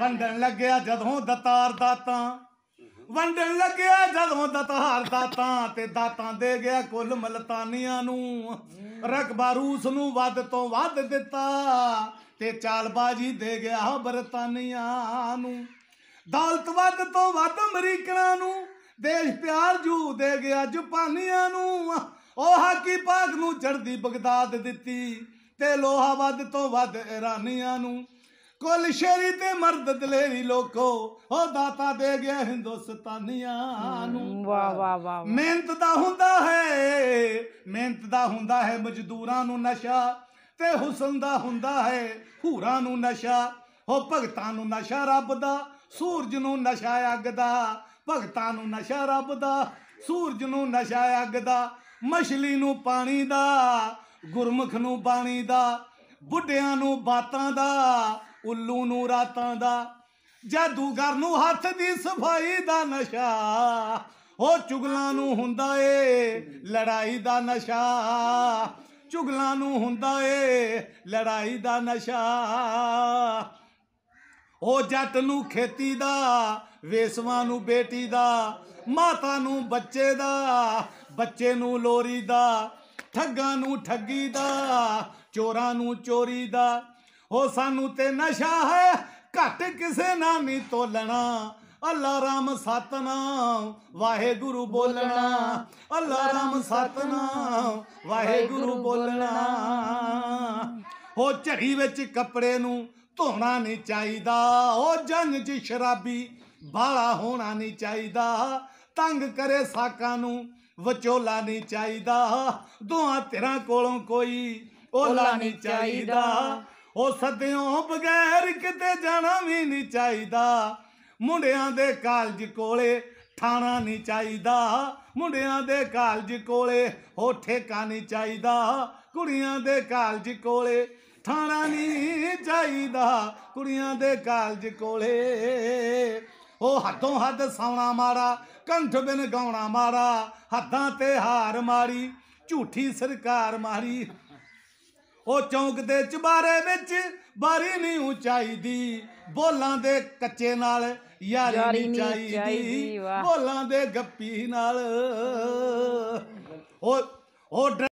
ਵੰਡਣ ਲੱਗਿਆ ਜਦੋਂ ਦਤਾਰ ਦਾਤਾ ਵੰਡਣ ਲੱਗਿਆ ਜਦੋਂ ਦਤਾਰ ਦਾਤਾ ਤੇ ਦਾਤਾਂ ਦੇ ਗਿਆ ਕੁੱਲ ਮਲਤਾਨੀਆਂ ਨੂੰ ਰਕਬਾ ਰੂਸ ਨੂੰ ਵੱਧ ਤੋਂ ਵੱਧ ਦਿੱਤਾ ਤੇ ਚਾਲਬਾਜੀ ਦੇ ਗਿਆ ਬਰਤਾਨੀਆਂ ਨੂੰ ਦੌਲਤ ਵੱਧ ਤੋਂ ਵੱਧ ਅਮਰੀਕਨਾਂ ਨੂੰ ਦੇਸ਼ ਪਿਆਰ ਜੂ ਦੇ ਗਿਆ ਜਪਾਨੀਆਂ ਨੂੰ ਉਹ ਹਾਕੀ ਪਾਕ ਨੂੰ ਚੜਦੀ ਬਗਦਾਦ ਦਿੱਤੀ ਤੇ ਲੋਹਾ ਵੱਧ ਤੋਂ ਵੱਧ ਇਰਾਨੀਆਂ ਨੂੰ ਕੁੱਲ ਸ਼ੇਰੀ ਤੇ ਮਰਦ ਦਲੇਰੀ ਲੋਕੋ ਉਹ ਦਾਤਾ ਦੇ ਗਿਆ ਹਿੰਦੁਸਤਾਨੀਆਂ ਨੂੰ ਵਾ ਵਾ ਵਾ ਮਿਹਨਤ ਦਾ ਹੁੰਦਾ ਹੈ ਮਿਹਨਤ ਦਾ ਹੁੰਦਾ ਹੈ ਮਜ਼ਦੂਰਾਂ ਨੂੰ ਨਸ਼ਾ ਤੇ ਹੁਸਨ ਦਾ ਹੁੰਦਾ ਹੈ ਹੂਰਾਂ ਨੂੰ ਨਸ਼ਾ ਹੋ ਭਗਤਾਂ ਨੂੰ ਨਸ਼ਾ ਰੱਬ ਦਾ ਸੂਰਜ ਨੂੰ ਨਸ਼ਾ ਅੱਗ ਦਾ ਭਗਤਾਂ ਨੂੰ ਨਸ਼ਾ ਰੱਬ ਦਾ ਸੂਰਜ ਨੂੰ ਨਸ਼ਾ ਅੱਗ ਦਾ ਮਛਲੀ ਨੂੰ ਪਾਣੀ ਦਾ ਗੁਰਮੁਖ ਨੂੰ ਬਾਣੀ ਦਾ ਬੁੱਢਿਆਂ ਨੂੰ ਬਾਤਾਂ ਦਾ ਉੱਲੂ ਨੂੰ ਰਾਤਾਂ ਦਾ ਜਾਦੂਗਰ ਨੂੰ ਹੱਥ ਦੀ ਸਫਾਈ ਦਾ ਨਸ਼ਾ ਹੋ ਚੁਗਲਾਂ ਨੂੰ ਹੁੰਦਾ ਏ ਲੜਾਈ ਦਾ ਨਸ਼ਾ ਚੁਗਲਾਂ ਨੂੰ ਹੁੰਦਾ ਏ ਲੜਾਈ ਦਾ ਨਸ਼ਾ ਉਹ ਜੱਟ ਨੂੰ ਖੇਤੀ ਦਾ ਵੇਸਵਾ ਨੂੰ ਬੇਟੀ ਦਾ ਮਾਤਾ ਨੂੰ ਬੱਚੇ ਦਾ ਬੱਚੇ ਨੂੰ ਲੋਰੀ ਦਾ ਠੱਗਾਂ ਨੂੰ ਠੱਗੀ ਦਾ ਚੋਰਾਂ ਨੂੰ ਚੋਰੀ ਦਾ ਹੋ ਸਾਨੂੰ ਤੇ ਨਸ਼ਾ ਹੈ ਘੱਟ ਕਿਸੇ ਨਾ ਨਹੀਂ ਤੋਲਣਾ ਅੱਲਾ ਰਾਮ ਸਤਨਾਮ ਵਾਹਿਗੁਰੂ ਬੋਲਣਾ ਅੱਲਾ ਰਾਮ ਸਤਨਾਮ ਵਾਹਿਗੁਰੂ ਬੋਲਣਾ ਹੋ ਝੜੀ ਵਿੱਚ ਕੱਪੜੇ ਨੂੰ ਧੋਣਾ ਨਹੀਂ ਚਾਹੀਦਾ ਉਹ ਜੰਗ 'ਚ ਸ਼ਰਾਬੀ ਬਾਲਾ ਹੋਣਾ ਨਹੀਂ ਚਾਹੀਦਾ ਤੰਗ ਕਰੇ ਸਾਕਾਂ ਨੂੰ ਵਿਚੋਲਾ ਨਹੀਂ ਚਾਹੀਦਾ ਦੋਹਾਂ ਤੇਰਾ ਕੋਲੋਂ ਕੋਈ ਓਲਾ ਨਹੀਂ ਚਾਹੀਦਾ ਉਹ ਸਦਿਓਂ ਬਗੈਰ ਕਿਤੇ ਜਾਣਾ ਵੀ ਨਹੀਂ ਚਾਹੀਦਾ ਮੁੰਡਿਆਂ ਦੇ ਕਾਲਜ ਕੋਲੇ ਥਾਣਾ ਨਹੀਂ ਚਾਹੀਦਾ ਮੁੰਡਿਆਂ ਦੇ ਕਾਲਜ ਕੋਲੇ ਹੋ ਠੇਕਾ ਨਹੀਂ ਚਾਹੀਦਾ ਕੁੜੀਆਂ ਦੇ ਕਾਲਜ ਕੋਲੇ ਥਾਣਾ ਨਹੀਂ ਚਾਹੀਦਾ ਕੁੜੀਆਂ ਦੇ ਕਾਲਜ ਕੋਲੇ ਉਹ ਹੱਥੋਂ ਹੱਦ ਸੌਣਾ ਮਾਰਾ ਕੰਠ ਬਿਨ ਗਾਉਣਾ ਮਾਰਾ ਹੱਦਾਂ ਤੇ ਹਾਰ ਮਾਰੀ ਝੂਠੀ ਸਰਕਾਰ ਮਾਰੀ ਉਹ ਚੌਂਕ ਦੇ ਚਬਾਰੇ ਵਿੱਚ ਬਾਰੀ ਨਹੀਂ ਉਚਾਈ ਦੀ ਬੋਲਾਂ ਦੇ ਕੱਚੇ ਨਾਲ ਯਾਰੀ ਨਹੀਂ ਚਾਈਦੀ ਬੋਲਾਂ ਦੇ ਗੱਪੀ ਨਾਲ ਉਹ ਉਹ